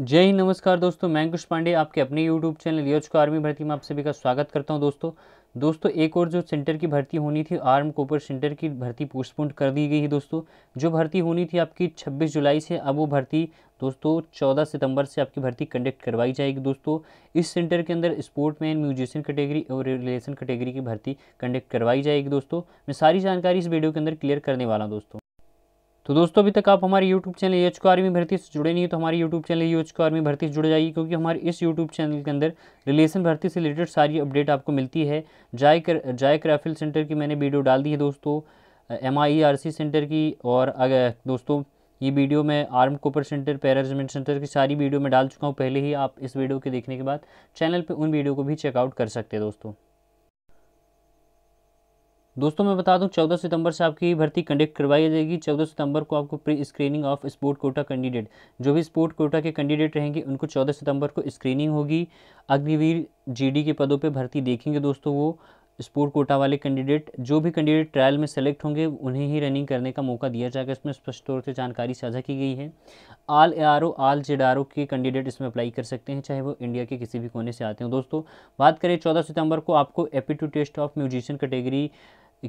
जय हिंद नमस्कार दोस्तों मैं अंकुश पांडे आपके अपने यूट्यूब चैनल को आर्मी भर्ती में आप सभी का स्वागत करता हूं दोस्तों दोस्तों एक और जो सेंटर की भर्ती होनी थी आर्म कोपर सेंटर की भर्ती पोस्टपोन कर दी गई है दोस्तों जो भर्ती होनी थी आपकी 26 जुलाई से अब वो भर्ती दोस्तों 14 सितंबर से आपकी भर्ती कंडक्ट करवाई जाएगी दोस्तों इस सेंटर के अंदर स्पोर्ट मैन म्यूजिशियन कैटेगरी और रिलेशन कैटेगरी की भर्ती कंडक्ट करवाई जाएगी दोस्तों मैं सारी जानकारी इस वीडियो के अंदर क्लियर करने वाला हूँ दोस्तों तो दोस्तों अभी तक आप हमारे यूट्यूब चैनल एच को आर्मी भर्ती से जुड़े नहीं तो हमारे यूट्यूब चैनल यू एच को आर्मी भर्ती से जुड़ जाइए क्योंकि हमारे इस यूट्यूब चैनल के अंदर रिलेशन भर्ती से रिलेटेड सारी अपडेट आपको मिलती है जाय कर, जायक क्राफिल सेंटर की मैंने वीडियो डाल दी है दोस्तों M I R C centre की और अगर दोस्तों ये वीडियो मैं आर्म कोपर सेंटर पैराजमेंट सेंटर की सारी वीडियो में डाल चुका हूँ पहले ही आप इस वीडियो के देखने के बाद चैनल पर उन वीडियो को भी चेकआउट कर सकते हैं दोस्तों दोस्तों मैं बता दूं 14 सितंबर से आपकी भर्ती कंडक्ट करवाई जाएगी 14 सितंबर को आपको pre screening of sport quota candidate जो भी स्पोर्ट कोटा के कैंडिडेट रहेंगे उनको 14 सितंबर को स्क्रीनिंग होगी अग्निवीर जीडी के पदों पे भर्ती देखेंगे दोस्तों वो स्पोर्ट कोटा वाले कैंडिडेट जो भी कैंडिडेट ट्रायल में सेलेक्ट होंगे उन्हें ही रनिंग करने का मौका दिया जाएगा इसमें स्पष्ट तौर से जानकारी साझा की गई है all A R O all Z R O के कैंडिडेट इसमें अप्लाई कर सकते हैं चाहे वो इंडिया के किसी भी कोने से आते हो दोस्तों बात करें चौदह सितंबर को आपको aptitude test of musician category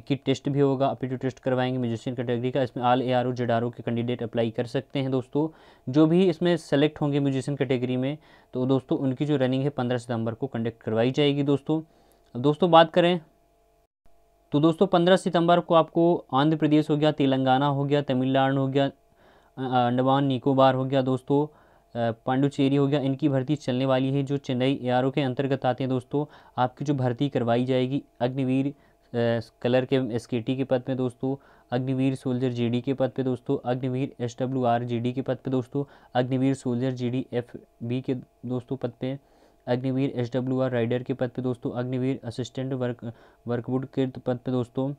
किट टेस्ट भी होगा अपीट्यूड टेस्ट करवाएंगे म्यूजिशियन कैटेगरी का इसमें all A R O Z R O के कैंडिडेट अप्लाई कर सकते हैं दोस्तों जो भी इसमें सेलेक्ट होंगे म्यूजिशियन कैटेगरी में तो दोस्तों उनकी जो रनिंग है पंद्रह सितंबर को कंडक्ट करवाई जाएगी दोस्तों अब दोस्तों बात करें तो दोस्तों पंद्रह सितंबर को आपको आंध्र प्रदेश हो गया तेलंगाना हो गया तमिलनाडु हो गया अंडमान निकोबार हो गया दोस्तों पांडुचेरी हो गया इनकी भर्ती चलने वाली है जो चेन्नई ओ के अंतर्गत आते हैं दोस्तों आपकी जो भर्ती करवाई जाएगी अग्निवीर कलर के एस के टी के पद पे दोस्तों अग्निवीर सोल्जर जे डी के पद पे दोस्तों Agniveer S W R J D के पद पे दोस्तों Agniveer soldier J D F B के दोस्तों पद पे Agniveer S W R rider के पद पे दोस्तों अग्निवीर असिस्टेंट वर्क वर्कवुड के पद पे दोस्तों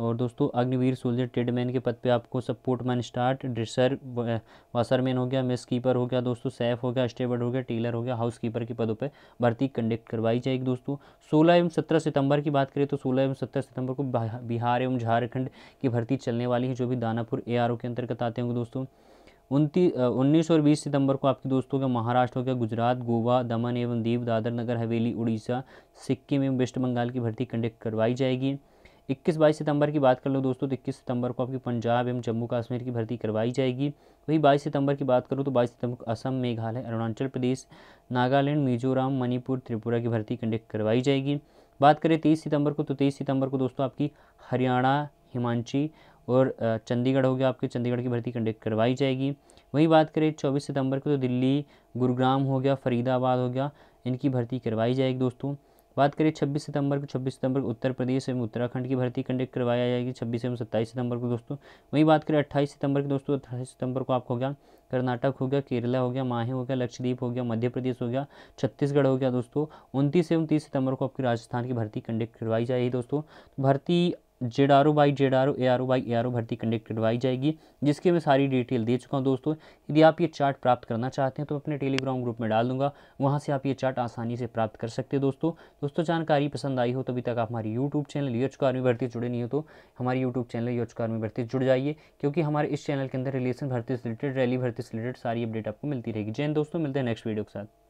और दोस्तों अग्निवीर सोल्जर ट्रेडमैन के पद पे आपको मैन स्टार्ट ड्रेसर वासरमैन हो गया मिस कीपर हो गया दोस्तों सैफ हो गया स्टेवर्ड हो गया टेलर हो गया हाउस कीपर के पदों पर भर्ती कंडक्ट करवाई जाएगी दोस्तों सोलह एवं सत्रह सितंबर की बात करें तो सोलह एवं सत्रह सितंबर को बिहार एवं झारखंड की भर्ती चलने वाली है जो भी दानापुर ए के अंतर्गत आते होंगे दोस्तों उनतीस उन्नीस और बीस सितंबर को आपके दोस्तों का महाराष्ट्र हो गया गुजरात गोवा दमन एवं दीव दादर नगर हवेली उड़ीसा सिक्किम एवं वेस्ट बंगाल की भर्ती कंडक्ट करवाई जाएगी इक्कीस बाईस सितंबर की बात कर लो दोस्तों तो इक्कीस सितंबर को आपकी पंजाब एवं जम्मू कश्मीर की भर्ती करवाई जाएगी वही बाईस सितंबर की बात करूँ तो बाईस सितंबर को असम मेघालय अरुणाचल प्रदेश नागालैंड मिजोरम मणिपुर त्रिपुरा की भर्ती कंडक्ट करवाई जाएगी बात करें तेईस सितंबर को तो तेईस सितंबर को दोस्तों आपकी हरियाणा हिमांची और चंडीगढ़ हो गया आपके चंडीगढ़ की भर्ती कंडक्ट करवाई जाएगी वहीं बात करें चौबीस सितंबर को तो दिल्ली गुरुग्राम हो गया फरीदाबाद हो गया इनकी भर्ती करवाई जाएगी दोस्तों बात करें 26 सितंबर को 26 सितंबर को उत्तर प्रदेश एवं उत्तराखंड की भर्ती कंडक्ट करवाया जाएगी 26 एवं 27 सितंबर को दोस्तों वहीं बात करें 28 सितंबर के दोस्तों 28 सितंबर को आपको हो गया कर्नाटक हो गया केरला हो गया माहे हो गया लक्षद्वीप हो गया मध्य प्रदेश हो गया छत्तीसगढ़ हो गया दोस्तों उनतीस एवं तीस सितंबर को आपकी राजस्थान की भर्ती कंडक्ट करवाई जाएगी दोस्तों भर्ती Z R O by Z R O A R O by A R O भर्ती कंडक्ट करवाई जाएगी जिसकी मैं सारी डिटेल दे चुका हूँ दोस्तों यदि आप ये चार्ट प्राप्त करना चाहते हैं तो अपने टेलीग्राम ग्रुप में डाल दूंगा वहाँ से आप ये चार्ट आसानी से प्राप्त कर सकते हैं दोस्तों दोस्तों जानकारी पसंद आई हो तो अभी तक आप हमारी यूट्यूब चैनल योचक आर्मी भर्ती जुड़े नहीं हो तो हमारे यूट्यूब चैनल योचक आर्मी भर्ती जुड़ जाइए क्योंकि हमारे इस चैनल के अंदर रिलेशन भर्ती से रिलेटेड रैली भर्ती से रिलेटेड सारी अपडेट आपको मिलती रहेगी जैन दोस्तों मिलते हैं नेक्स्ट वीडियो के साथ